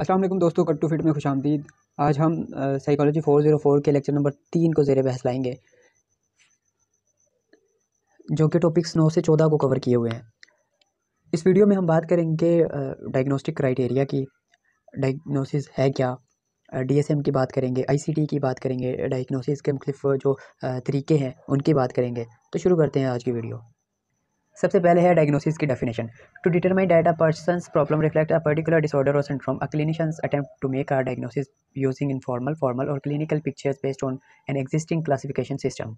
असलम दोस्तों कट्टू फिट में खुश आमदीद आज हम साइकोलॉजी फ़ोर ज़ीरो फ़ोर के लेक्चर नंबर तीन को ज़ेर बहस लाएंगे जो कि टॉपिक्स नौ से चौदह को कवर किए हुए हैं इस वीडियो में हम बात करेंगे डायग्नोस्टिक क्राइटेरिया की डायग्नोसिस है क्या डीएसएम की बात करेंगे आईसीटी की बात करेंगे डायग्नोसिस के मुख्तफ जो तरीके हैं उनकी बात करेंगे तो शुरू करते हैं आज की वीडियो सबसे पहले है डायग्नोसिस की definition to determine that a person problem reflect a particular disorder और syndrome a clinicians attempt to make our diagnosis using informal formal और clinical pictures based on an existing classification system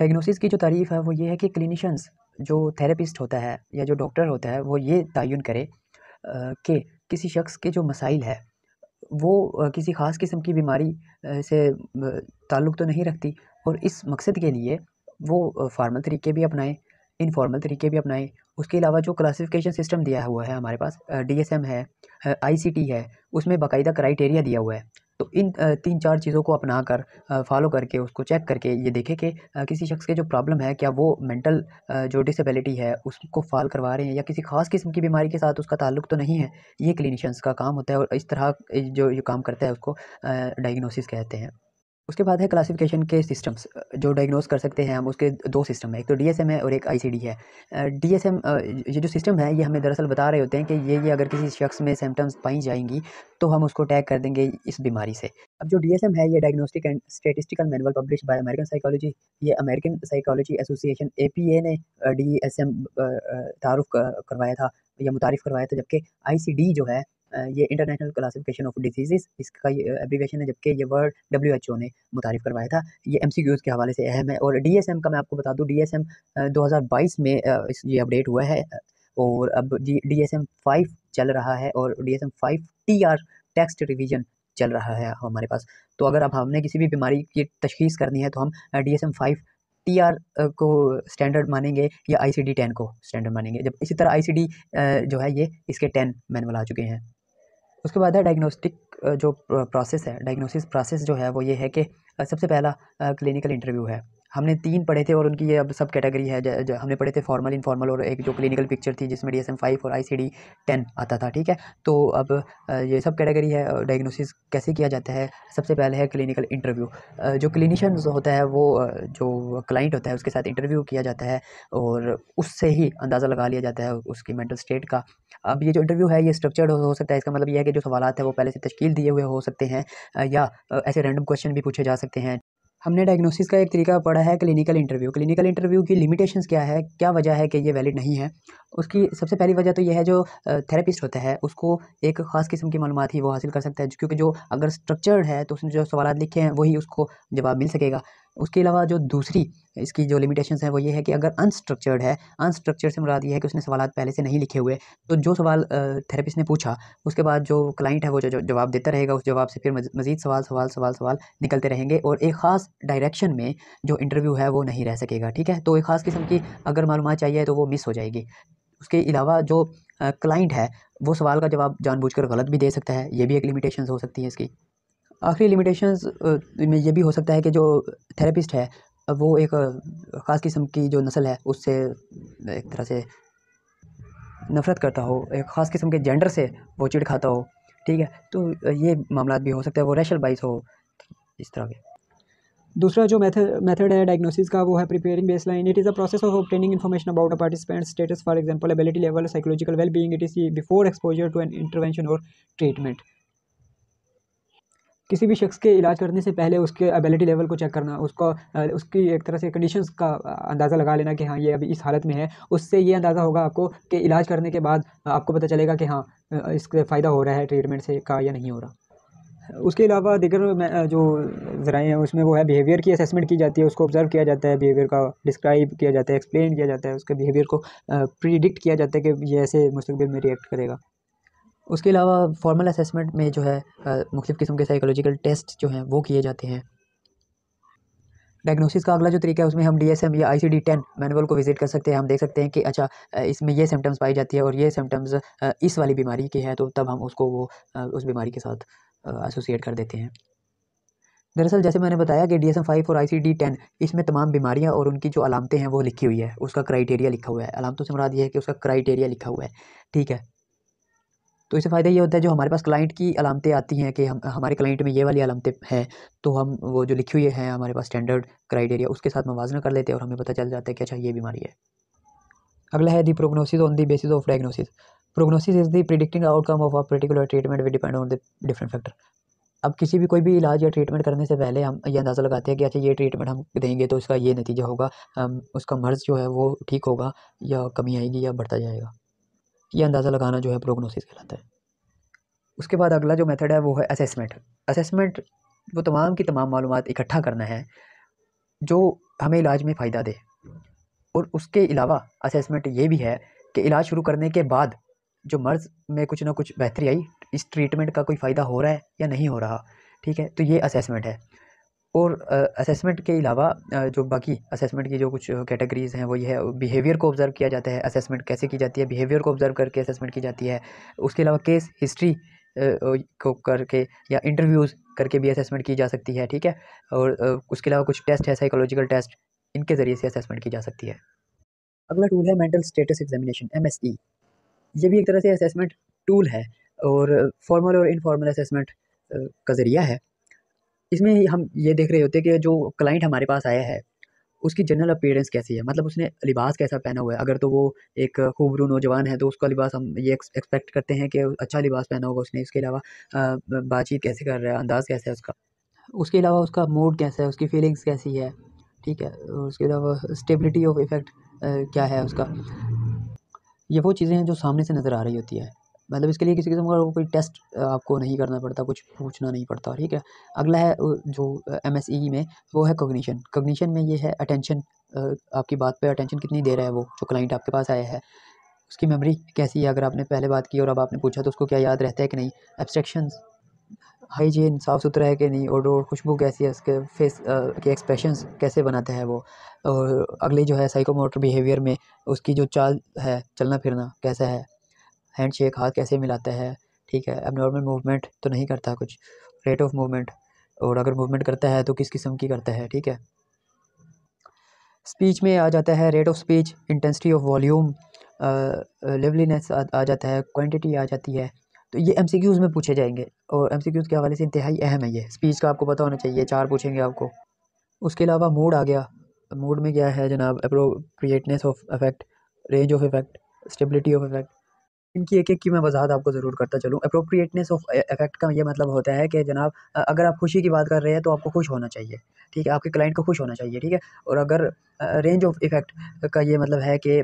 diagnosis की जो तारीफ है वो ये है कि क्लिनिशंस जो थेरेपिस्ट होता है या जो डॉक्टर होता है वो ये तयन करे कि किसी शख्स के जो मसाइल है वो किसी ख़ास किस्म की बीमारी से ताल्लुक़ तो नहीं रखती और इस मकसद के लिए वो फार्मल तरीके भी अपनाएं इनफॉर्मल तरीके भी अपनाएं उसके अलावा जो क्लासिफिकेशन सिस्टम दिया हुआ है हमारे पास डी एस एम है आई सी टी है उसमें बाकायदा क्राइटेरिया दिया हुआ है तो इन तीन चार चीज़ों को अपना कर फॉलो करके उसको चेक करके ये देखें कि किसी शख्स के जो प्रॉब्लम है क्या वो मेंटल जो डिसेबिलिटी है उसको फॉल करवा रहे हैं या किसी खास किस्म की बीमारी के साथ उसका ताल्लुक तो नहीं है ये क्लिनिशंस का काम होता है और इस तरह जो ये काम करता है उसको डायग्नोसिस कहते हैं उसके बाद है क्लासिफिकेशन के सिस्टम्स जो डायग्नोस कर सकते हैं हम उसके दो सिस्टम है एक तो डीएसएम है और एक आईसीडी है डीएसएम ये जो सिस्टम है ये हमें दरअसल बता रहे होते हैं कि ये ये अगर किसी शख्स में सिम्टम्स पाई जाएंगी तो हम उसको टैग कर देंगे इस बीमारी से अब जो डीएसएम है ये diagnostic and statistical manual publish by American psychology ये अमेरिकन साइकोलॉजी एसोसिएशन ए ने डी एस एम तारुफ करवाया था या मुतारफ़ करवाया था जबकि आई सी डी जो है ये इंटरनेशनल क्लासिफिकेशन ऑफ डिजीज़ इसका ये है जबकि ये वर्ड डब्ल्यू एच ओ ने मुतारफ़ करवाया था ये एम सी क्यूज़ के हवाले से अहम है और डी एस एम का मैं आपको बता दूँ डी एस एम दो हज़ार बाईस में ये अपडेट हुआ है और अब डी एस एम फाइव चल रहा है और D S M five T R text revision चल रहा है हमारे पास तो अगर अब हमने किसी भी बीमारी की तशखीस करनी है तो हम D S M five T R को स्टैंडर्ड मानेंगे या आई सी डी टेन को स्टैंडर्ड मानेंगे जब इसी तरह आई सी डी जो है ये इसके टेन मैनुअल आ चुके हैं उसके बाद है डायग्नोस्टिक जो प्रोसेस है डायग्नोसिस प्रोसेस जो है वो ये है कि सबसे पहला क्लिनिकल इंटरव्यू है हमने तीन पढ़े थे और उनकी ये अब सब कैटेगरी है ज, हमने पढ़े थे फॉर्मल इनफॉर्मल और एक जो क्लिनिकल पिक्चर थी जिसमें डी एस एम फाइव और आई सी डी टेन आता था ठीक है तो अब ये सब कैटेगरी है डायग्नोसिस कैसे किया जाता है सबसे पहले है क्लिनिकल इंटरव्यू जो क्लिनिशन होता है वो जो क्लाइंट होता है उसके साथ इंटरव्यू किया जाता है और उससे ही अंदाज़ा लगा लिया जाता है उसकी मेंटल स्टेट का अब ये जो इंटरव्यू है ये स्ट्रक्चर्ड हो सकता है इसका मतलब ये है कि जो सवाल है वो पहले से तश्कील दिए हुए हो सकते हैं या ऐसे रैंडम क्वेश्चन भी पूछे जा सकते हैं हमने डायग्नोसिस का एक तरीका पढ़ा है क्लिनिकल इंटरव्यू क्लिनिकल इंटरव्यू की लिमिटेशंस क्या है क्या वजह है कि ये वैलिड नहीं है उसकी सबसे पहली वजह तो यह है जो थेरेपिस्ट होता है उसको एक ख़ास किस्म की मालूम ही वो हासिल कर सकता है क्योंकि जो अगर स्ट्रक्चर्ड है तो उसने जो सवाल लिखे हैं वही उसको जवाब मिल सकेगा उसके अलावा जो दूसरी इसकी जो लिमिटेशंस हैं वो ये है कि अगर अनस्ट्रक्चर्ड है अनस्ट्रक्चर्ड से मुराद ये है कि उसने सवाल पहले से नहीं लिखे हुए तो जो सवाल थेरेपिस्ट ने पूछा उसके बाद जो क्लाइंट है वो जो जवाब देता रहेगा उस जवाब से फिर मज़ीद सवाल सवाल सवाल सवाल निकलते रहेंगे और एक ख़ास डायरेक्शन में जो इंटरव्यू है वो नहीं रह सकेगा ठीक है तो एक ख़ास किस्म की अगर मालूम चाहिए तो वो मिस हो जाएगी उसके अलावा जो क्लाइंट है वो सवाल का जवाब जानबूझकर गलत भी दे सकता है ये भी एक लिमिटेशन हो सकती है इसकी आखिरी लिमिटेशन में ये भी हो सकता है कि जो थेरेपिस्ट है वो एक ख़ास किस्म की जो नस्ल है उससे एक तरह से नफ़रत करता हो एक ख़ास किस्म के जेंडर से वो चिड़ खाता हो ठीक है तो ये मामला भी हो सकता है वो रेशल बाइस हो इस तरह के दूसरा जो मेथड मेथड है डायग्नोसिस का वो है preparing base line it is a process of obtaining information about a participant status for example ability level psychological well being it is before exposure to an intervention और treatment किसी भी शख्स के इलाज करने से पहले उसके एबिलिटी लेवल को चेक करना उसको उसकी एक तरह से कंडीशंस का अंदाज़ा लगा लेना कि हाँ ये अभी इस हालत में है उससे ये अंदाज़ा होगा आपको कि इलाज करने के बाद आपको पता चलेगा कि हाँ इसके फ़ायदा हो रहा है ट्रीटमेंट से का या नहीं हो रहा उसके अलावा दिगर तो जो ज़रा हैं उसमें वो है बिहेवियर की असेसमेंट की जाती है उसको ऑब्ज़र्व किया जाता है बिहेवियर का डिस्क्राइब किया जाता है एक्सप्लेन किया जाता है उसके बिहेवियर को प्रिडिक्ट किया जाता है कि ये ऐसे मुस्तबिल में रिएक्ट करेगा उसके अलावा फॉर्मल असेसमेंट में जो है मुख्तु किस्म के साइकोलॉजिकल टेस्ट जो हैं वो किए जाते हैं डायग्नोसिस का अगला जो तरीका है उसमें हम डीएसएम या आईसीडी टेन मैनुअल को विजिट कर सकते हैं हम देख सकते हैं कि अच्छा इसमें ये सिम्टम्स पाई जाती है और ये सिम्टम्स इस वाली बीमारी के हैं तो तब हम उसको वो उस बीमारी के साथ एसोसिएट कर देते हैं दरअसल जैसे मैंने बताया कि डी एस एम फाइव और आई सी डी टेन इसमें तमाम बीमारियाँ और उनकी जो अलामतें हैं वो लिखी हुई है उसका क्राइटेरिया लिखा हुआ है अलामतों से मुराद ये है कि उसका क्राइटेरिया लिखा हुआ है ठीक है तो इससे फ़ायदा ये होता है जो हमारे पास क्लाइंट की अलामतें आती हैं कि हम हमारे क्लाइंट में ये वाली अलामतें हैं तो हम वो जो लिखी हुई हैं हमारे पास स्टैंडर्ड क्राइटेरिया उसके साथ मुवजना कर लेते हैं और हमें पता चल जाता है कि अच्छा ये बीमारी है अगला है the prognosis on the basis of diagnosis prognosis is the predicting outcome of a particular treatment we depend on the different factor अब किसी भी कोई भी इलाज या ट्रीटमेंट करने से पहले हम ये अंदाज़ा लगाते हैं कि अच्छा ये ट्रीटमेंट हम देंगे तो उसका ये नतीजा होगा उसका मर्ज जो है वो ठीक होगा या कमी आएगी या बढ़ता जाएगा ये अंदाज़ा लगाना जो है प्रोग्नोसिस कहलाता है उसके बाद अगला जो मेथड है वो है असेसमेंट असेसमेंट वो तमाम की तमाम मालूम इकट्ठा करना है जो हमें इलाज में फ़ायदा दे और उसके अलावा असेसमेंट ये भी है कि इलाज शुरू करने के बाद जो मर्ज़ में कुछ ना कुछ बेहतरी आई इस ट्रीटमेंट का कोई फ़ायदा हो रहा है या नहीं हो रहा ठीक है तो ये असेसमेंट है और असेसमेंट के अलावा जो बाकी असेसमेंट की जो कुछ कैटेगरीज हैं वो ये है बिहेवियर को ऑब्ज़र्व किया जाता है असेसमेंट कैसे की जाती है बिहेवियर को ऑब्ज़र्व करके असेसमेंट की जाती है उसके अलावा केस हिस्ट्री को करके या इंटरव्यूज़ करके भी असेसमेंट की जा सकती है ठीक है और उसके अलावा कुछ टेस्ट है साइकोलॉजिकल टेस्ट इनके ज़रिए से असेसमेंट की जा सकती है अगला टूल है मेंटल स्टेटस एग्जामिनेशन एम ये भी एक तरह से असेसमेंट टूल है और फॉर्मल और इनफॉर्मल असेसमेंट का ज़रिया है इसमें हम ये देख रहे होते हैं कि जो क्लाइंट हमारे पास आया है उसकी जनरल अपीयरेंस कैसी है मतलब उसने लिबास कैसा पहना हुआ है अगर तो वो एक खूबरू नौजवान है तो उसका लिबास हम ये एक्सपेक्ट करते हैं कि अच्छा लिबास पहना होगा उसने इसके अलावा बातचीत कैसे कर रहा है अंदाज़ कैसा है उसका उसके अलावा उसका मूड कैसा है उसकी फीलिंग्स कैसी है ठीक है उसके अलावा स्टेबिलिटी ऑफ इफेक्ट क्या है उसका ये वो चीज़ें हैं जो सामने से नज़र आ रही होती है मतलब इसके लिए किसी किस्म का कोई टेस्ट आपको नहीं करना पड़ता कुछ पूछना नहीं पड़ता ठीक है अगला है जो एम e में वो है कॉग्निशन कॉग्निशन में ये है अटेंशन आपकी बात पे अटेंशन कितनी दे रहा है वो जो क्लाइंट आपके पास आया है उसकी मेमोरी कैसी है अगर आपने पहले बात की और अब आपने पूछा तो उसको क्या याद रहता है कि नहीं एब्स्ट्रैक्शंस हाइजीन साफ़ सुथरा है कि नहीं और खुशबू कैसी है उसके फेस के एक्सप्रेशन कैसे बनाते हैं वो और अगली जो है साइकोमोटर बिहेवियर में उसकी जो चाल है चलना फिरना कैसा है हैंड शेक हाथ कैसे मिलाता है ठीक है अब नॉर्मल मूवमेंट तो नहीं करता कुछ रेट ऑफ मूवमेंट और अगर मूवमेंट करता है तो किस किस्म की करता है ठीक है स्पीच में आ जाता है rate of speech intensity of volume liveliness आ, आ जाता है क्वांटिटी आ जाती है तो ये एम सी क्यूज़ में पूछे जाएंगे और एम सी क्यूज़ के हवाले से इंतहाई अहम है ये स्पीच का आपको पता होना चाहिए चार पूछेंगे आपको उसके अलावा मूड आ गया मूड में क्या है जनाब appropriateness of affect range of affect stability of affect इनकी एक एक की मैं वजाहत आपको ज़रूर करता चलूँ अप्रोप्रिएटनेस ऑफ इफेक्ट का ये मतलब होता है कि जनाब अगर आप खुशी की बात कर रहे हैं तो आपको खुश होना चाहिए ठीक है आपके क्लाइंट को खुश होना चाहिए ठीक है और अगर रेंज ऑफ इफेक्ट का ये मतलब है कि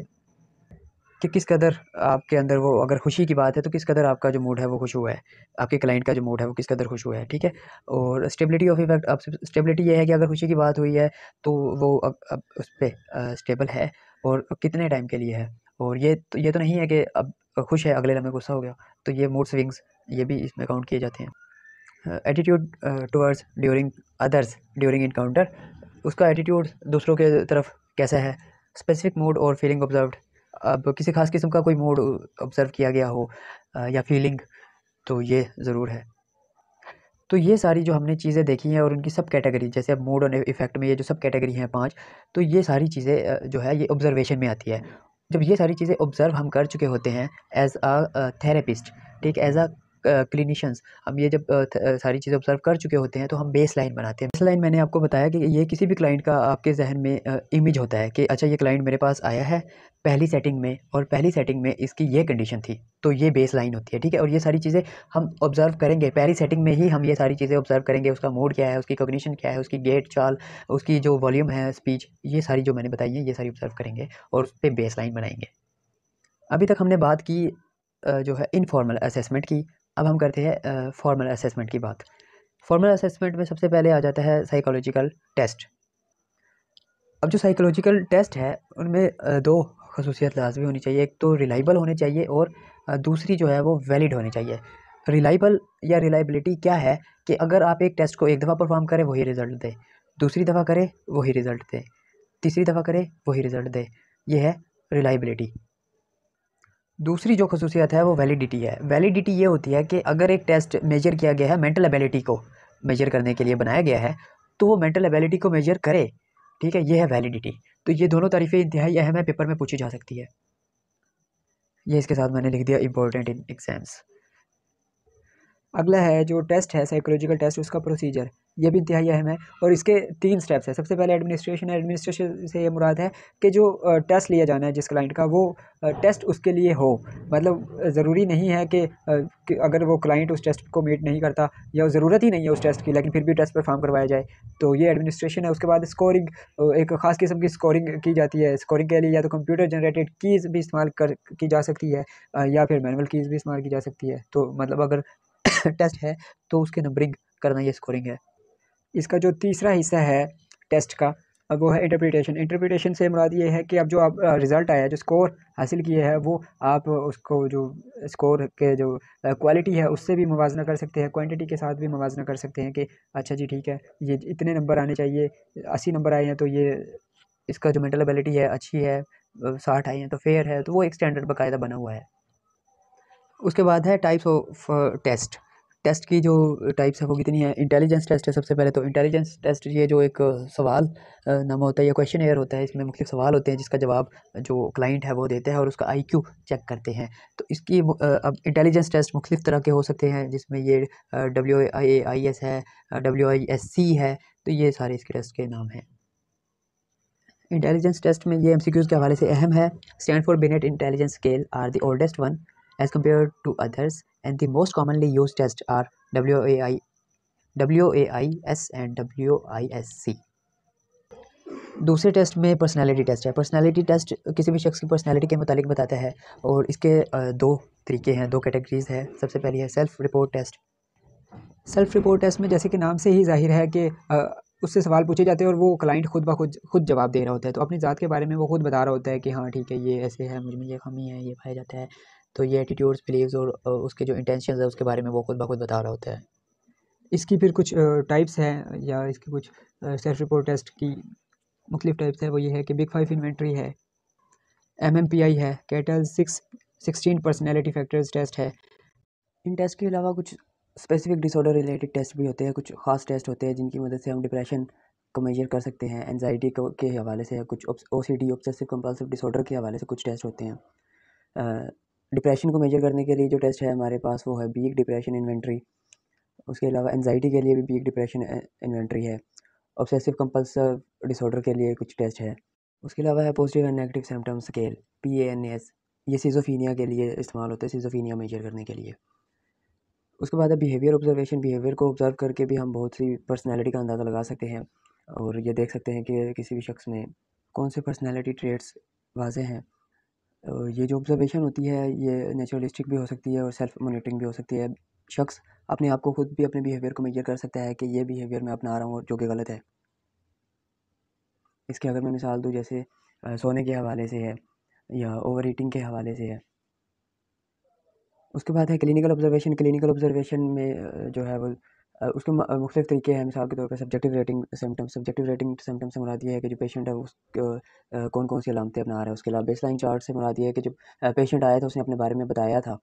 कि किस कदर आपके अंदर वो अगर खुशी की बात है तो किस कदर आपका जो मूड है वो खुश हुआ है आपके क्लाइंट का जो मूड है वो किस कदर खुश हुआ है ठीक है और स्टेबिलिटी ऑफ इफेक्ट अब स्टेबिलिटी ये है कि अगर खुशी की बात हुई है तो वो अब, अब उस पर स्टेबल है और कितने टाइम के लिए है और ये तो ये तो नहीं है कि अब खुश है अगले लम्बे गुस्सा हो गया तो ये मूड स्विंग्स ये भी इसमें काउंट किए जाते हैं attitude towards during others during encounter उसका एटीट्यूड दूसरों के तरफ कैसा है स्पेसिफिक मूड और फीलिंग ऑब्जर्व्ड अब किसी खास किस्म का कोई मूड ऑब्ज़र्व किया गया हो या फीलिंग तो ये ज़रूर है तो ये सारी जो हमने चीज़ें देखी हैं और उनकी सब कैटेगरी जैसे अब मूड और इफेक्ट में ये जो सब कैटेगरी हैं पांच तो ये सारी चीज़ें जो है ये ऑब्जर्वेशन में आती है जब ये सारी चीज़ें ऑब्ज़र्व हम कर चुके होते हैं एज अ थेरेपिस्ट ठीक एज अ क्लिनिशंस हम ये जब सारी चीज़ें ऑब्जर्व कर चुके होते हैं तो हम बेस लाइन बनाते हैं बेस लाइन मैंने आपको बताया कि ये किसी भी क्लाइंट का आपके जहन में इमेज होता है कि अच्छा ये क्लाइंट मेरे पास आया है पहली सेटिंग में और पहली सेटिंग में इसकी ये कंडीशन थी तो ये बेस लाइन होती है ठीक है और ये सारी चीज़ें हम ऑब्जर्व करेंगे पहली सेटिंग में ही हम ये सारी चीज़ें ऑब्जर्व करेंगे उसका मूड क्या है उसकी कॉग्निशन क्या है उसकी गेट चाल उसकी जो वॉल्यूम है स्पीच ये सारी जो मैंने बताई है ये सारी ऑब्जर्व करेंगे और उस पर बेस लाइन बनाएंगे अभी तक हमने बात की जो है इनफॉर्मल असेसमेंट की अब हम करते हैं फॉर्मल असेसमेंट की बात फॉर्मल असेसमेंट में सबसे पहले आ जाता है साइकोलॉजिकल टेस्ट अब जो साइकोलॉजिकल टेस्ट है उनमें दो खसूसियत लाजमी होनी चाहिए एक तो रिलाइबल होने चाहिए और दूसरी जो है वो वैलिड होनी चाहिए रिलाइबल या रिलाइबिलिटी क्या है कि अगर आप एक टेस्ट को एक दफ़ा परफॉर्म करें वही रिज़ल्ट दें दूसरी दफ़ा करें वही रिज़ल्ट दें तीसरी दफ़ा करें वही रिज़ल्ट दें यह है रिलाइबिलिटी दूसरी जो खसूसियत है वो वैलिडिटी है वैलिडिटी ये होती है कि अगर एक टेस्ट मेजर किया गया है मेंटल एबिलिटी को मेजर करने के लिए बनाया गया है तो वो मेंटल एबिलिटी को मेजर करे ठीक है ये है वैलिडिटी तो ये दोनों तारीफ़ें इंतहाई अहम है पेपर में पूछी जा सकती है ये इसके साथ मैंने लिख दिया इंपॉर्टेंट इन एग्ज़ाम्स अगला है जो टेस्ट है साइकोलॉजिकल टेस्ट उसका प्रोसीजर ये भी इंतहाई अहम है और इसके तीन स्टेप्स हैं सबसे पहले एडमिनिस्ट्रेशन एडमिनिस्ट्रेशन से ये मुराद है कि जो टेस्ट लिया जाना है जिस क्लाइंट का वो टेस्ट उसके लिए हो मतलब ज़रूरी नहीं है कि, कि अगर वो क्लाइंट उस टेस्ट को मीट नहीं करता या ज़रूरत ही नहीं है उस टेस्ट की लेकिन फिर भी टेस्ट परफॉर्म करवाया जाए तो ये एडमिनिस्ट्रेशन है उसके बाद स्कोरिंग एक ख़ास किस्म की स्कोरिंग की जाती है स्कोरिंग के लिए या तो कंप्यूटर जनरेटेड कीज़ भी इस्तेमाल कर की जा सकती है या फिर मैनुअल कीज़ भी इस्तेमाल की जा सकती है तो मतलब अगर टेस्ट है तो उसके नंबरिंग करना ये स्कोरिंग है इसका जो तीसरा हिस्सा है टेस्ट का अब वो है इंटरप्रिटेशन इंटरप्रिटेशन से मुराद ये है कि अब जो आप रिज़ल्ट आया जो स्कोर हासिल किए हैं वो आप उसको जो स्कोर के जो क्वालिटी है उससे भी मुवजना कर सकते हैं क्वांटिटी के साथ भी मुवजना कर सकते हैं कि अच्छा जी ठीक है ये इतने नंबर आने चाहिए अस्सी नंबर आए हैं तो ये इसका जो मेंटल एबिलिटी है अच्छी है साठ आई हैं तो फेयर है तो वो एक स्टैंडर्ड बाकायदा बना हुआ है उसके बाद है टाइप्स ऑफ टेस्ट टेस्ट की जो टाइप्स है वो कितनी है इंटेलिजेंस टेस्ट है सबसे पहले तो इंटेलिजेंस टेस्ट ये जो एक uh, सवाल नामा uh, होता है या क्वेश्चन एयर होता है इसमें मुख्य सवाल होते हैं जिसका जवाब जो क्लाइंट है वो देते हैं और उसका आईक्यू चेक करते हैं तो इसकी uh, अब इंटेलिजेंस टेस्ट मुख्तु तरह के हो सकते हैं जिसमें ये डब्ल्यू आई आई एस है डब्ल्यू आई एस सी है तो ये सारे इसके टेस्ट के नाम हैं इंटेलिजेंस टेस्ट में ये एम के हवाले से अहम है stand for Binet intelligence scale are the oldest one as compared to others, and the most commonly used tests are WAI, WAIS and WISC. दूसरे टेस्ट में पर्सनालिटी टेस्ट है पर्सनालिटी टेस्ट किसी भी शख्स की पर्सनालिटी के मुतालिक बताता है और इसके दो तरीके हैं दो कैटेगरीज है सबसे पहली है self report test self report test में जैसे कि नाम से ही जाहिर है कि उससे सवाल पूछे जाते हैं और वो क्लाइंट खुद ब खुद खुद जवाब दे रहा होता है तो अपनी ज़ात के बारे में वो खुद बता रहा होता है कि हाँ ठीक है ये ऐसे है मुझ में ये कमी है ये पाया जाता है तो ये एटीट्यूड्स बिलीव्स और उसके जो इंटेंशन है उसके बारे में वो खुद ब खुद बता रहा होता है इसकी फिर कुछ टाइप्स हैं या इसकी कुछ सेल्फ रिपोर्ट टेस्ट की मुख्त टाइप्स हैं वो ये है कि बिग फाइव इन्वेंट्री है एम एम पी आई है Cattell six sixteen personality factors test है इन टेस्ट के अलावा कुछ स्पेसिफिक डिसऑर्डर रिलेटेड टेस्ट भी होते हैं कुछ खास टेस्ट होते हैं जिनकी मदद से हम डिप्रेशन को मेजर कर सकते हैं एनजाइटी के हवाले से कुछ O C D obsessive compulsive disorder के हवाले से कुछ टेस्ट होते हैं डिप्रेशन को मेजर करने के लिए जो टेस्ट है हमारे पास वो है बीक डिप्रेशन इन्वेंट्री उसके अलावा एनजाइटी के लिए भी बीक डिप्रेशन इन्वेंट्री है ऑब्सेसिव कंपल्सिव डिसऑर्डर के लिए कुछ टेस्ट है उसके अलावा है positive and negative symptom scale P A N S ये सीजोफीनिया के लिए इस्तेमाल होता है सीजोफीनिया मेजर करने के लिए उसके बाद है बिहेवियर ऑब्जर्वेशन बिहेवियर को ऑब्ज़र्व करके भी हम बहुत सी पर्सनैलिटी का अंदाज़ा लगा सकते हैं और ये देख सकते हैं कि किसी भी शख्स में कौन से पर्सनैलिटी ट्रेट्स वाजे हैं ये जो ऑब्जर्वेशन होती है ये नेचुरलिस्टिक भी हो सकती है और सेल्फ मोनिटरिंग भी हो सकती है शख्स अपने आप को खुद भी अपने बिहेवियर को मेजर कर सकता है कि ये बिहेवियर मैं अपना रहा हूँ जो कि गलत है इसके अगर मैं मिसाल दूँ जैसे सोने के हवाले से है या ओवर ईटिंग के हवाले से है उसके बाद है क्लिनिकल ऑब्जर्वेशन क्लिनिकल ऑब्जर्वेशन में जो है वो उसके मुख्त तरीके हैं मिसाल के तौर पर subjective rating symptoms subjective rating symptoms से मुराद ये है कि जो पेशेंट है उस कौन कौन सी अलामतें अपना आ रहा है उसके अलावा लाइन चार्ट से मुराद ये है कि जो पेशेंट आया था उसने अपने बारे में बताया था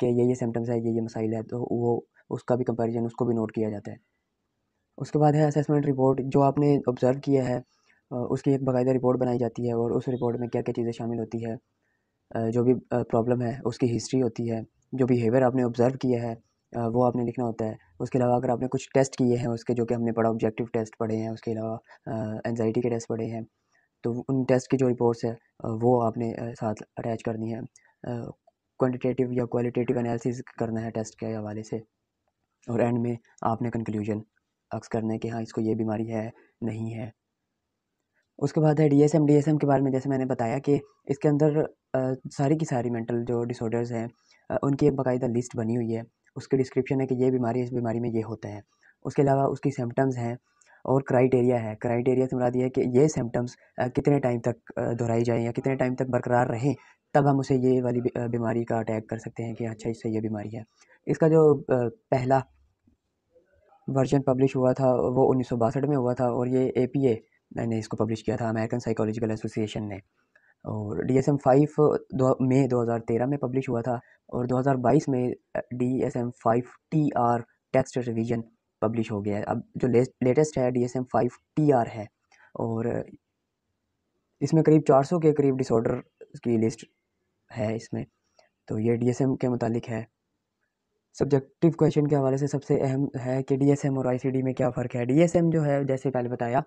कि ये ये सिम्टम्स है ये ये मसाइल है तो वो उसका भी कंपेरिजन उसको भी नोट किया जाता है उसके बाद है असेसमेंट रिपोर्ट जो आपने ऑब्ज़र्व किया है उसकी एक बाकायदा रिपोर्ट बनाई जाती है और उस रिपोर्ट में क्या क्या चीज़ें शामिल होती है जो भी प्रॉब्लम है उसकी हिस्ट्री होती है जो बिहेवियर आपने ऑब्ज़र्व किया है वो आपने लिखना होता है उसके अलावा अगर आपने कुछ टेस्ट किए हैं उसके जो कि हमने पढ़ा ऑब्जेक्टिव टेस्ट पढ़े हैं उसके अलावा एनजाइटी के टेस्ट पढ़े हैं तो उन टेस्ट की जो रिपोर्ट्स है वो आपने साथ अटैच करनी है क्वान्टिटेटिव या क्वालिटेटिव एनालिसिस करना है टेस्ट के हवाले से और एंड में आपने कंक्लूजन अक्स करना है कि हाँ इसको ये बीमारी है नहीं है उसके बाद है डीएसएम डीएसएम के बारे में जैसे मैंने बताया कि इसके अंदर आ, सारी की सारी मेंटल जो डिसऑर्डर्स हैं उनकी एक बाकायदा लिस्ट बनी हुई है उसके डिस्क्रिप्शन है कि ये बीमारी इस बीमारी में ये होता है उसके अलावा उसकी सिम्टम्स हैं और क्राइटेरिया है क्राइटेरिया से मुराद ये है कि ये सिम्टम्स कितने टाइम तक दोहराई जाए या कितने टाइम तक बरकरार रहें तब हम उसे ये वाली बीमारी का अटैक कर सकते हैं कि अच्छा इससे ये बीमारी है इसका जो पहला वर्जन पब्लिश हुआ था वो उन्नीस में हुआ था और ये ए ने इसको पब्लिश किया था अमेरिकन साइकोलॉजिकल एसोसिएशन ने और डी एस एम फाइव दो मई दो हज़ार तेरह में पब्लिश हुआ था और दो हज़ार बाईस में D S M five T R text revision publish हो गया है अब जो लेटेस्ट है D S M five T R है और इसमें करीब चार सौ के करीब डिसऑर्डर की लिस्ट है इसमें तो ये डी एस एम के मुतालिक है सब्जेक्टिव क्वेश्चन के हवाले से सबसे अहम है कि डी एस एम और आई सी डी में क्या फ़र्क है डी एस एम जो है जैसे पहले बताया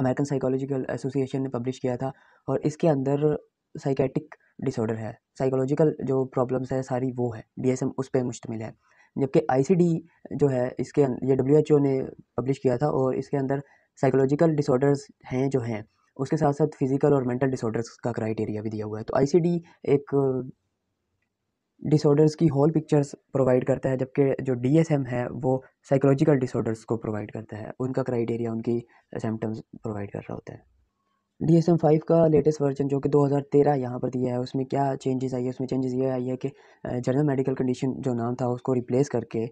अमेरिकन साइकोलॉजिकल एसोसिएशन ने पब्लिश किया था और इसके अंदर साइकेटिक डिसऑर्डर है साइकोलॉजिकल जो प्रॉब्लम्स है सारी वो है डी उस पर मुश्तमिल है जबकि आई जो है इसके अं-, ये डब्ल्यू ने पब्लिश किया था और इसके अंदर साइकोलॉजिकल डिसऑर्डर्स हैं जो हैं उसके साथ साथ फिज़िकल और मेंटल डिसऑर्डर्स का क्राइटेरिया भी दिया हुआ है तो आई एक डिसऑर्डर्स की होल पिक्चर्स प्रोवाइड करता है जबकि जो डी है वो साइकोलॉजिकल डिसऑर्डर्स को प्रोवाइड करता है उनका क्राइटेरिया उनकी सिम्टम्स प्रोवाइड कर रहा होता है डी एस एम फाइव का लेटेस्ट वर्जन जो कि 2013 यहाँ पर दिया है उसमें क्या चेंजेस आई है उसमें चेंजेस ये आई है कि जनरल मेडिकल कंडीशन जो नाम था उसको रिप्लेस करके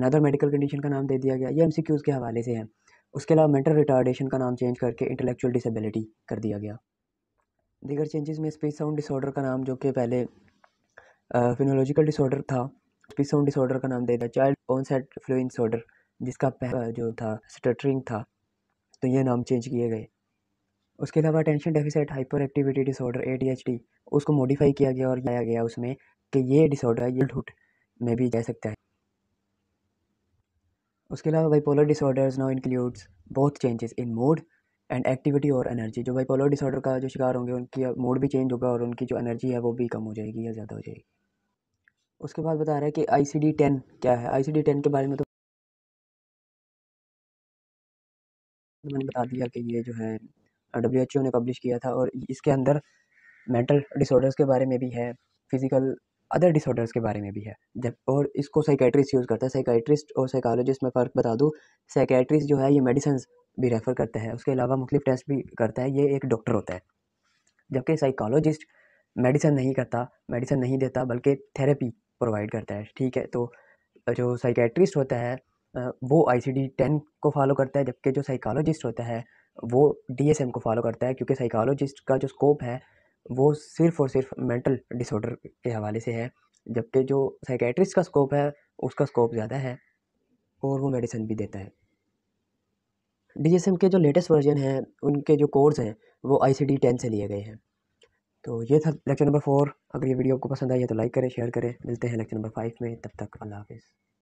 अनदर मेडिकल कंडीशन का नाम दे दिया गया ये एम सी क्यूज़ के हवाले से है उसके अलावा मेंटल रिटार्डेशन का नाम चेंज करके इंटेलेक्चुअल डिसेबिलिटी कर दिया गया दीगर चेंजेस में स्पीच साउंड डिसऑर्डर का नाम जो कि पहले फिनोलॉजिकल डिसऑर्डर था स्पिसोन डिसऑर्डर का नाम देता चाइल्ड ऑनसेट फ्लूइन डिसऑर्डर जिसका जो था स्टटरिंग था तो ये नाम चेंज किए गए उसके अलावा attention deficit hyperactivity disorder ए उसको मॉडिफाई किया गया और लाया गया उसमें कि ये डिसऑर्डर एडल्टहुड में भी जा सकता है उसके अलावा bipolar disorders now includes both changes in mood and activity और एनर्जी जो पोलर डिसऑर्डर का जो शिकार होंगे उनकी मूड भी चेंज होगा और उनकी जो एनर्जी है वो भी कम हो जाएगी या ज़्यादा हो जाएगी उसके बाद बता रहा है कि आई सी डी टेन क्या है आई सी डी टेन के बारे में तो मैंने बता दिया कि ये जो है डब्ल्यू एच ओ ने पब्लिश किया था और इसके अंदर मेंटल डिसऑर्डर्स के बारे में भी है फिज़िकल अदर डिसऑर्डर्स के बारे में भी है जब और इसको साइकेट्रिस्ट यूज़ करता है साइकेट्रिस्ट और साइकोलॉजिस्ट में फ़र्क बता दूँ साइकेट्रिस्ट जो है ये मेडिसन भी रेफ़र करता है उसके अलावा मुख्तफ टेस्ट भी करता है ये एक डॉक्टर होता है जबकि साइकोलॉजिस्ट मेडिसन नहीं करता मेडिसन नहीं देता बल्कि थेरेपी प्रोवाइड करता है ठीक है तो जो साइकेट्रिस्ट होता है वो आई सी डी टेन को फॉलो करता है जबकि जो साइकोलॉजिस्ट होता है वो डी एस एम को फॉलो करता है क्योंकि साइकोलॉजिस्ट का जो स्कोप है वो सिर्फ़ और सिर्फ़ मेंटल डिसऑर्डर के हवाले से है जबकि जो साइकेट्रिस्ट का स्कोप है उसका स्कोप ज़्यादा है और वो मेडिसिन भी देता है डी एस एम के जो लेटेस्ट वर्जन हैं उनके जो कोर्स हैं वो आई सी डी टेन से लिए गए हैं तो ये था लेक्चर नंबर फोर अगर ये वीडियो आपको पसंद आई है तो लाइक करें शेयर करें मिलते हैं लेक्चर नंबर फाइव में तब तक अल्लाह हाफ़